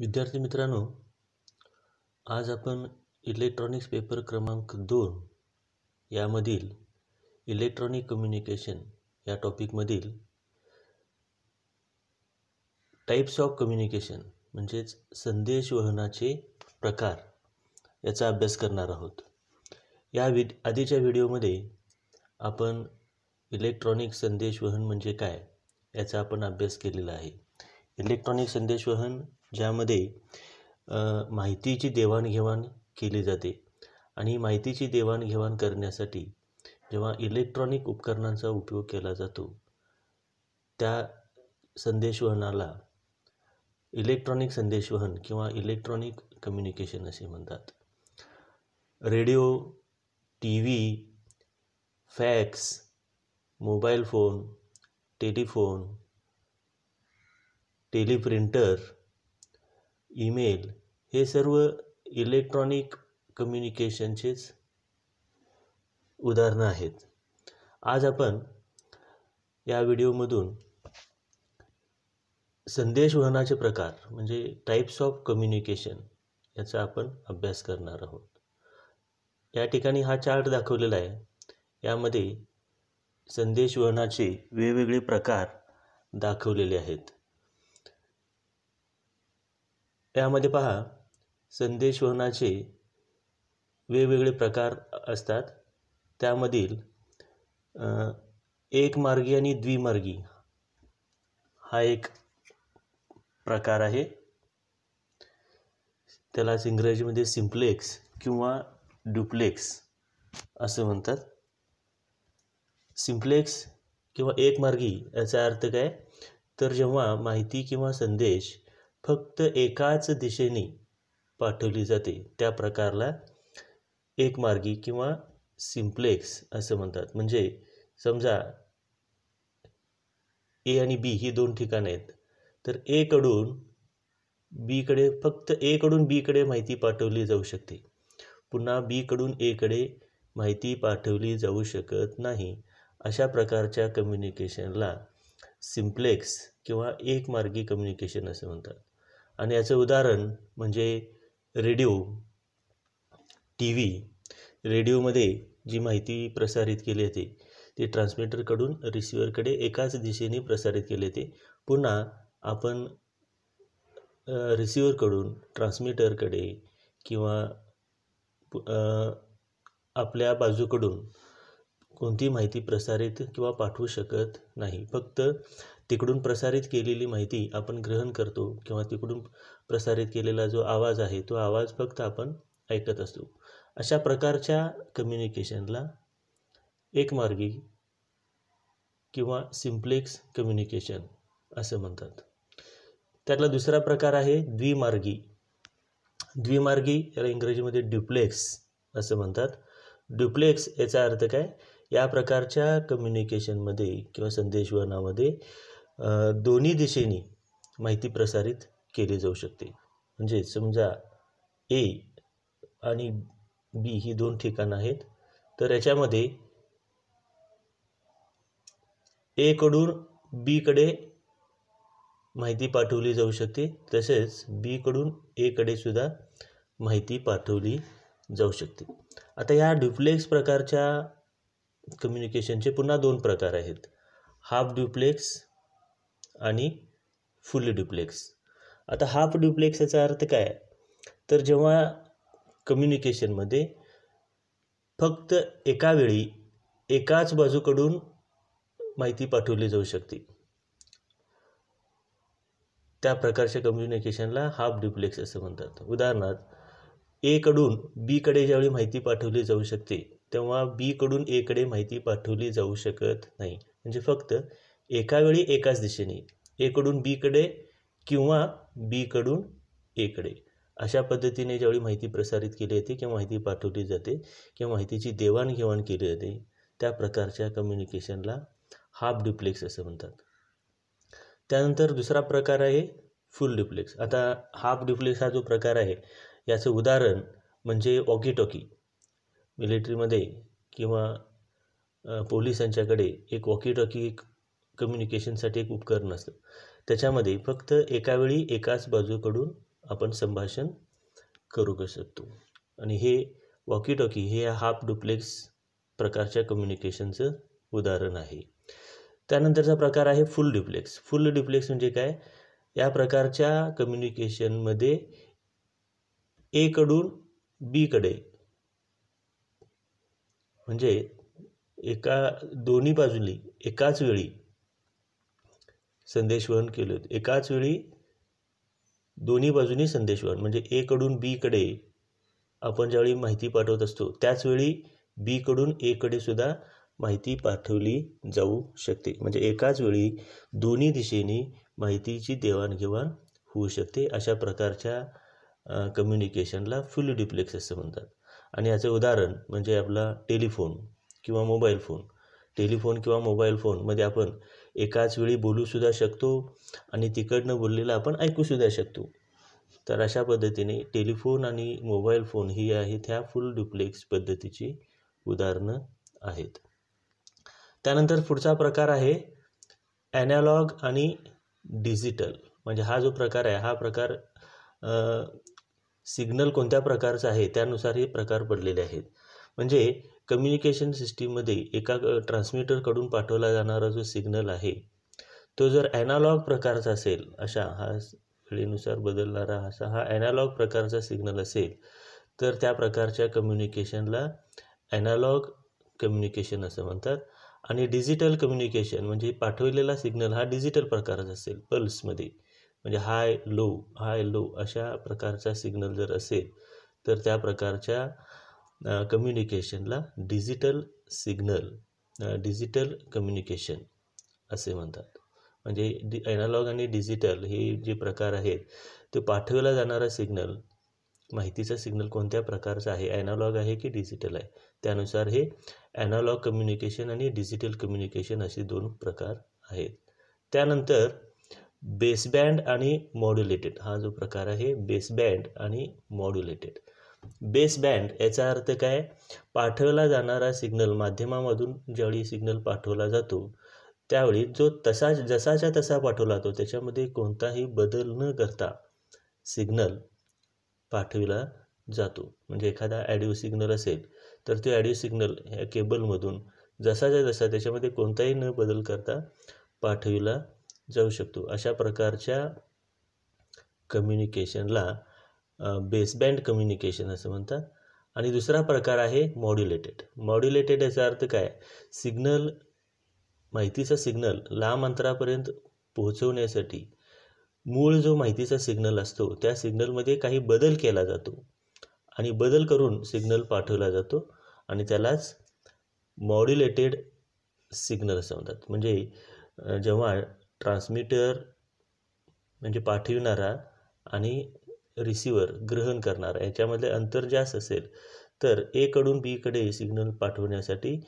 विद्यार्थी मित्रांनो आज आपण इलेक्ट्रॉनिक्स पेपर क्रमांक दोन यामधील इलेक्ट्रॉनिक कम्युनिकेशन या टॉपिकमधील टाईप्स ऑफ कम्युनिकेशन म्हणजेच संदेश वहनाचे प्रकार याचा अभ्यास करणार आहोत या वि आधीच्या व्हिडिओमध्ये आपण इलेक्ट्रॉनिक संदेशवहन म्हणजे काय याचा आपण अभ्यास केलेला आहे इलेक्ट्रॉनिक संदेशवहन ज्यामध्ये माहितीची देवाणघेवाण केली जाते आणि माहितीची देवाणघेवाण करण्यासाठी जेव्हा इलेक्ट्रॉनिक उपकरणांचा उपयोग केला जातो त्या संदेशवहनाला इलेक्ट्रॉनिक संदेशवहन किंवा इलेक्ट्रॉनिक कम्युनिकेशन असे म्हणतात radio T V fax mobile phone telephone teleprinter email हे सर्व इलेक्ट्रॉनिक कम्युनिकेशनचेच उदाहरणं आहेत आज आपण या व्हिडिओमधून संदेश प्रकार म्हणजे टाईप्स ऑफ कम्युनिकेशन याचा आपण अभ्यास करणार आहोत या ठिकाणी हा चार्ट दाखवलेला आहे यामध्ये संदेश वहनाचे वेगवेगळे प्रकार दाखवलेले आहेत त्यामध्ये पहा संदेश वहनाचे वेगवेगळे प्रकार असतात त्यामधील एक मार्गी आणि द्विमार्गी हा एक प्रकार आहे त्यालाच इंग्रजीमध्ये सिम्प्लेक्स किंवा डुप्लेक्स असं म्हणतात सिम्प्लेक्स किंवा एक मार्गी याचा अर्थ काय तर जेव्हा माहिती किंवा संदेश फक्त एकाच दिशेने पाठवली जाते त्या प्रकारला एकमार्गी किंवा सिम्प्लेक्स असं म्हणतात म्हणजे समजा ए आणि बी ही दोन ठिकाणं आहेत तर एकडून बीकडे फक्त एकडून बीकडे माहिती पाठवली जाऊ शकते पुन्हा बीकडून एकडे माहिती पाठवली जाऊ शकत नाही अशा प्रकारच्या कम्युनिकेशनला सिम्प्लेक्स किंवा एकमार्गी कम्युनिकेशन असं म्हणतात आणि याचं उदाहरण म्हणजे रेडिओ टी व्ही रेडिओमध्ये जी माहिती प्रसारित केली होती ती ट्रान्समिटरकडून रिसिव्हरकडे एकाच दिशेने प्रसारित केली होते पुन्हा आपण रिसिव्हरकडून ट्रान्समिटरकडे किंवा आपल्या बाजूकडून कोणतीही माहिती प्रसारित किंवा पाठवू शकत नाही फक्त तिकडून प्रसारित केलेली माहिती आपण ग्रहण करतो किंवा तिकडून प्रसारित केलेला जो आवाज आहे तो आवाज फक्त आपण ऐकत असतो अशा प्रकारच्या कम्युनिकेशनला एकमार्गी किंवा सिम्प्लेक्स कम्युनिकेशन असं म्हणतात त्यातला दुसरा प्रकार आहे द्विमार्गी द्विमार्गी याला इंग्रजीमध्ये ड्युप्लेक्स असं म्हणतात ड्युप्लेक्स याचा अर्थ काय या प्रकारच्या कम्युनिकेशनमध्ये किंवा संदेशवहनामध्ये दोन्ही दिशेने माहिती प्रसारित केली जाऊ शकते म्हणजे समजा ए आणि बी ही दोन ठिकाणं आहेत तर याच्यामध्ये एकडून बीकडे माहिती पाठवली जाऊ शकते तसेच बीकडून एकडे सुद्धा माहिती पाठवली जाऊ शकते आता या डुप्लेक्स प्रकारच्या कम्युनिकेशनचे पुन्हा दोन प्रकार आहेत हाफ ड्युप्लेक्स आणि फुल ड्युप्लेक्स आता हाफ ड्युप्लेक्स याचा अर्थ काय तर जेव्हा कम्युनिकेशनमध्ये फक्त एका वेळी एकाच बाजूकडून माहिती पाठवली जाऊ शकते त्या प्रकारच्या कम्युनिकेशनला हाफ ड्युप्लेक्स असं म्हणतात उदाहरणार्थ एकडून बीकडे ज्यावेळी माहिती पाठवली जाऊ शकते तेव्हा बीकडून एकडे माहिती पाठवली जाऊ शकत नाही म्हणजे फक्त एका वेळी एकाच दिशेने एकडून बीकडे किंवा बीकडून एकडे अशा पद्धतीने ज्यावेळी माहिती प्रसारित केली जाते किंवा माहिती पाठवली जाते किंवा माहितीची देवाणघेवाण केली जाते त्या प्रकारच्या कम्युनिकेशनला हाफ डिप्लेक्स असं म्हणतात त्यानंतर दुसरा प्रकार आहे फुल डिप्लेक्स आता हाफ डिप्लेक्स हा जो प्रकार आहे याचं उदाहरण म्हणजे वॉकी टॉकी मिलिटरीमध्ये किंवा पोलिसांच्याकडे यांच्याकडे एक वॉकीटॉकी एक कम्युनिकेशनसाठी एक उपकरण असतं त्याच्यामध्ये फक्त एकावेळी एकाच बाजूकडून आपण संभाषण करू शकतो आणि हे वॉकी टॉकी हे हाफ डुप्लेक्स प्रकारच्या कम्युनिकेशनचं उदाहरण आहे त्यानंतरचा प्रकार आहे फुल डुप्लेक्स फुल डुप्लेक्स म्हणजे काय या प्रकारच्या कम्युनिकेशनमध्ये एकडून बीकडे म्हणजे एका दोन्ही बाजूनी एकाच वेळी संदेशवहन केले होते एकाच वेळी दोन्ही बाजूनी संदेशवहन म्हणजे एकडून बीकडे आपण ज्यावेळी माहिती पाठवत असतो त्याचवेळी बीकडून एकडे सुद्धा माहिती पाठवली जाऊ शकते म्हणजे एकाच वेळी दोन्ही दिशेने माहितीची देवाणघेवाण होऊ शकते अशा प्रकारच्या कम्युनिकेशनला फुल डिप्लेक्स असं म्हणतात आणि याचे उदाहरण म्हणजे आपला टेलिफोन किंवा मोबाईल फोन टेलिफोन किंवा मोबाईल फोनमध्ये आपण एकाच वेळी बोलूसुद्धा शकतो आणि तिकडनं बोललेलं आपण ऐकूसुद्धा शकतो तर अशा पद्धतीने टेलिफोन आणि मोबाईल फोन ही आहेत ह्या फुल डुप्लेक्स पद्धतीची उदाहरणं आहेत त्यानंतर पुढचा प्रकार आहे ॲनालॉग आणि डिजिटल म्हणजे हा जो प्रकार आहे हा प्रकार सिग्नल कोणत्या प्रकारचा आहे त्यानुसार हे प्रकार पडलेले आहेत म्हणजे कम्युनिकेशन सिस्टीममध्ये एका ट्रान्समिटरकडून पाठवला जाणारा जो सिग्नल आहे तो जर ॲनालॉग प्रकारचा असेल अशा हा वेळेनुसार बदलणारा असा हा ॲनालॉग प्रकारचा सिग्नल असेल तर त्या प्रकारच्या कम्युनिकेशनला ॲनालॉग कम्युनिकेशन असं म्हणतात आणि डिजिटल कम्युनिकेशन म्हणजे पाठवलेला सिग्नल हा डिजिटल प्रकारचा असेल पल्समध्ये म्हणजे हाय लो हाय लो अशा प्रकारचा सिग्नल जर असेल तर त्या प्रकारच्या कम्युनिकेशनला डिजिटल सिग्नल डिजिटल कम्युनिकेशन असे म्हणतात म्हणजे डि ॲनालॉग आणि डिजिटल हे जे प्रकार आहेत ते पाठवला जाणारा सिग्नल माहितीचा सिग्नल कोणत्या प्रकारचा आहे ॲनालॉग आहे की डिजिटल आहे त्यानुसार हे ॲनालॉग कम्युनिकेशन आणि डिजिटल कम्युनिकेशन असे दोन प्रकार आहेत त्यानंतर बेसबँड आणि मॉड्युलेटेड हा जो प्रकार आहे बेसबँड आणि मॉड्युलेटेड बेसबँड याचा अर्थ काय पाठवला जाणारा सिग्नल माध्यमामधून ज्यावेळी सिग्नल पाठवला जातो त्यावेळी जो तसा जसाच्या तसा पाठवला जातो त्याच्यामध्ये कोणताही बदल न करता सिग्नल पाठविला जातो म्हणजे एखादा ॲडिओ सिग्नल असेल तर तो ॲडिओ सिग्नल ह्या केबलमधून जसाच्या जसा त्याच्यामध्ये कोणताही न बदल करता पाठविला जाऊ शकतो अशा प्रकारच्या कम्युनिकेशनला बेसबँड कम्युनिकेशन असं म्हणतात आणि दुसरा प्रकार आहे मॉड्युलेटेड मॉड्युलेटेड याचा अर्थ काय सिग्नल माहितीचा सिग्नल लांब अंतरापर्यंत पोहोचवण्यासाठी मूळ जो माहितीचा सिग्नल असतो त्या सिग्नलमध्ये काही बदल केला जातो आणि बदल करून सिग्नल पाठवला जातो आणि त्यालाच मॉड्युलेटेड सिग्नल असं म्हणतात म्हणजे जेव्हा ट्रान्समिटर म्हणजे पाठविणारा आणि रिसिवर ग्रहण करणारा याच्यामधले अंतर जास्त असेल तर एकडून बीकडे सिग्नल पाठवण्यासाठी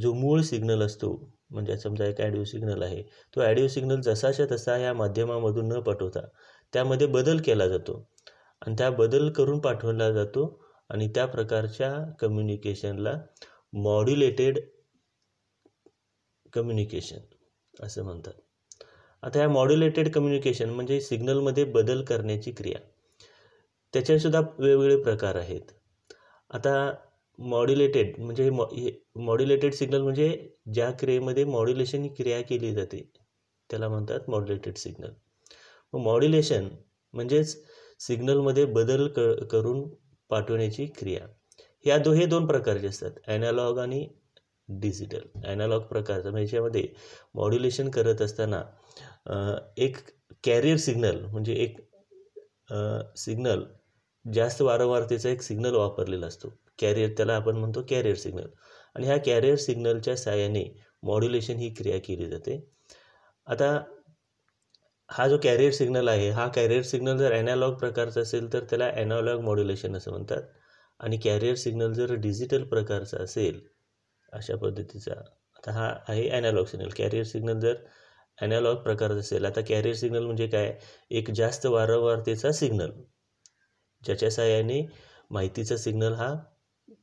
जो मूळ सिग्नल असतो म्हणजे समजा एक ॲडिओ सिग्नल आहे तो ॲडिओ सिग्नल जसाच्या तसा या माध्यमामधून न पाठवता त्यामध्ये बदल केला जातो आणि त्या बदल करून पाठवला जातो आणि त्या प्रकारच्या कम्युनिकेशनला मॉड्युलेटेड कम्युनिकेशन असं म्हणतात आता या मॉड्युलेटेड कम्युनिकेशन म्हणजे सिग्नलमध्ये बदल करण्याची क्रिया सुद्धा वेगवेगळे प्रकार आहेत आता मॉड्युलेटेड म्हणजे मॉड्युलेटेड सिग्नल म्हणजे ज्या क्रियेमध्ये मॉड्युलेशन क्रिया केली जाते त्याला म्हणतात मॉड्युलेटेड सिग्नल मग मॉड्युलेशन म्हणजेच सिग्नलमध्ये बदल क करून पाठवण्याची क्रिया या दो हे दोन प्रकारचे असतात ॲनालॉग आणि डिजिटल ॲनालॉग प्रकारचं म्हणजे याच्यामध्ये मॉड्युलेशन करत असताना एक कॅरियर सिग्नल म्हणजे एक सिग्नल जास्त वारंवारतेचा एक सिग्नल वापरलेला असतो कॅरियर त्याला आपण म्हणतो कॅरियर सिग्नल आणि ह्या कॅरियर सिग्नलच्या साहाय्याने मॉड्युलेशन ही क्रिया केली जाते आता हा जो कॅरियर सिग्नल आहे हा कॅरियर सिग्नल जर ॲनालॉग प्रकारचा असेल तर त्याला ॲनालॉग मॉड्युलेशन असं म्हणतात आणि कॅरियर सिग्नल जर डिजिटल प्रकारचा असेल अशा पद्धतीचा आता हा आहे ॲनालॉग सिग्नल कॅरियर सिग्नल जर ॲनालॉग प्रकारचा असेल आता कॅरियर सिग्नल म्हणजे काय एक जास्त वारंवारतेचा सिग्नल ज्याच्या सहाय्याने माहितीचा सिग्नल हा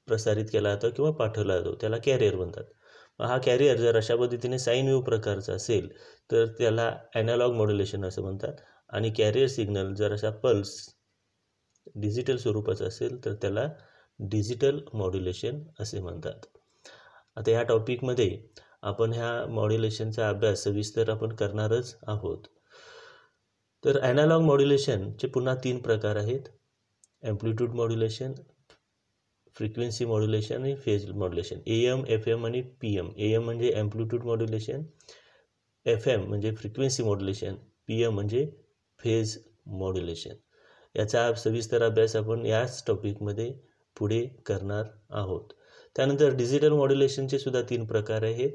प्रसारित केला जातो किंवा पाठवला जातो त्याला कॅरियर म्हणतात हा कॅरियर जर अशा पद्धतीने साईन व्यू प्रकारचा असेल तर त्याला ॲनालॉग मॉड्युलेशन असं म्हणतात आणि कॅरियर सिग्नल जर अशा पल्स डिजिटल स्वरूपाचा असेल तर त्याला डिजिटल मॉड्युलेशन असे म्हणतात आता या टॉपिकमध्ये आपण ह्या मॉड्युलेशनचा अभ्यास सविस्तर आपण करणारच आहोत तर ॲनालॉग मॉड्युलेशनचे पुन्हा तीन प्रकार आहेत ॲम्प्लिट्यूड मॉड्युलेशन फ्रिक्वेन्सी मॉड्युलेशन आणि phase modulation A M F M आणि पी एम ए एम म्हणजे ॲम्प्लिट्यूड मॉड्युलेशन एफ एम म्हणजे फ्रिक्वेन्सी मॉड्युलेशन पी एम म्हणजे फेज मॉड्युलेशन याचा सविस्तर अभ्यास आपण याच टॉपिकमध्ये पुढे करणार आहोत त्यानंतर डिजिटल मॉड्युलेशनचे सुद्धा तीन प्रकार आहेत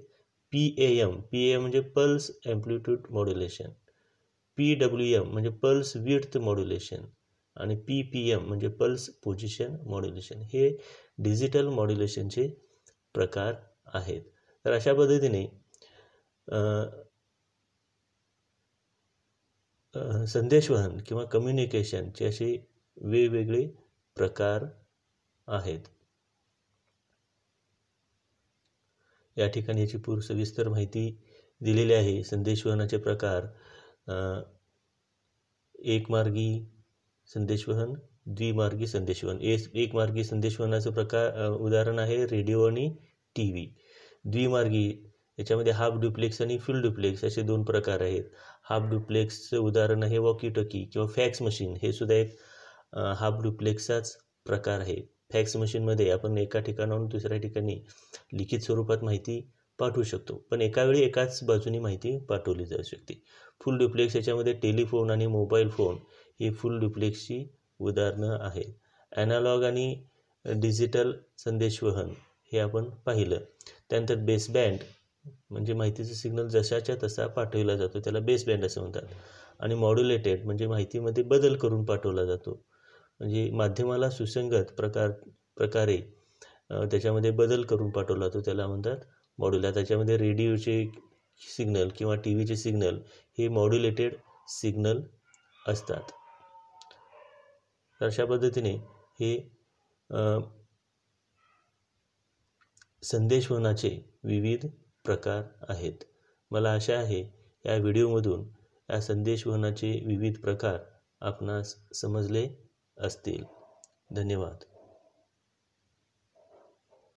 P A M P A म्हणजे pulse amplitude modulation P W M म्हणजे पल्स विड्थ मॉड्युलेशन आणि पी पी एम म्हणजे पल्स पोझिशन मॉड्युलेशन हे डिजिटल मॉड्युलेशनचे प्रकार आहेत तर अशा पद्धतीने संदेशवहन किंवा कम्युनिकेशनचे असे वेगवेगळे प्रकार आहेत या ठिकाणी याची पूर सविस्तर माहिती दिलेली आहे संदेशवहनाचे प्रकार एकमार्गी संदेशवहन द्विमार्गी संदेशवहन एक एकमार्गी संदेशवहनाचं प्रकार उदाहरण आहे रेडिओ आणि टी व्ही द्विमार्गी याच्यामध्ये हाफ डुप्लेक्स आणि फुल डुप्लेक्स असे दोन प्रकार आहेत हाफ डुप्लेक्सचं उदाहरण आहे वॉकी टॉकी किंवा फॅक्स मशीन हे सुद्धा एक हाफ डुप्लेक्सचाच प्रकार आहे फॅक्स मशीनमध्ये आपण एका ठिकाणाहून दुसऱ्या ठिकाणी लिखित स्वरूपात माहिती पाठवू शकतो पण एकावेळी एकाच बाजूनी माहिती पाठवली जाऊ शकते फुल डुप्लेक्स याच्यामध्ये टेलिफोन आणि मोबाईल फोन ही फुल डुप्लेक्सची उदाहरणं आहेत ॲनालॉग आणि डिजिटल संदेशवहन हे आपण पाहिलं त्यानंतर बेसबँड म्हणजे माहितीचा सिग्नल जशाच्या तसा पाठवला जातो त्याला बेसबँड असं म्हणतात आणि मॉड्युलेटेड म्हणजे माहितीमध्ये बदल करून पाठवला जातो म्हणजे माध्यमाला सुसंगत प्रकार प्रकारे त्याच्यामध्ये बदल करून पाठवला जातो त्याला म्हणतात मॉड्युला त्याच्यामध्ये रेडिओचे सिग्नल किंवा टी व्हीचे सिग्नल हे मॉड्युलेटेड सिग्नल असतात अशा पद्धतीने हे संदेशवनाचे विविध प्रकार आहेत मला आशा आहे या व्हिडिओमधून या संदेशवनाचे विविध प्रकार आपणास समजले असतील धन्यवाद